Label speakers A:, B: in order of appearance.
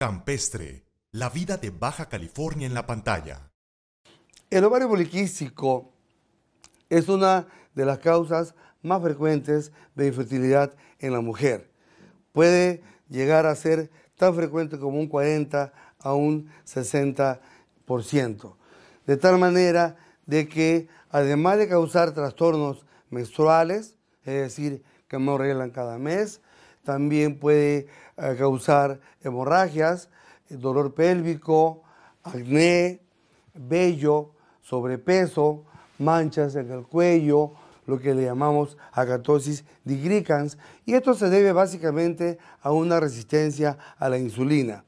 A: Campestre, la vida de Baja California en la pantalla. El ovario poliquístico es una de las causas más frecuentes de infertilidad en la mujer. Puede llegar a ser tan frecuente como un 40 a un 60%. De tal manera de que además de causar trastornos menstruales, es decir, que no arreglan cada mes, también puede eh, causar hemorragias, eh, dolor pélvico, acné, vello, sobrepeso, manchas en el cuello, lo que le llamamos acatosis digricans, y esto se debe básicamente a una resistencia a la insulina.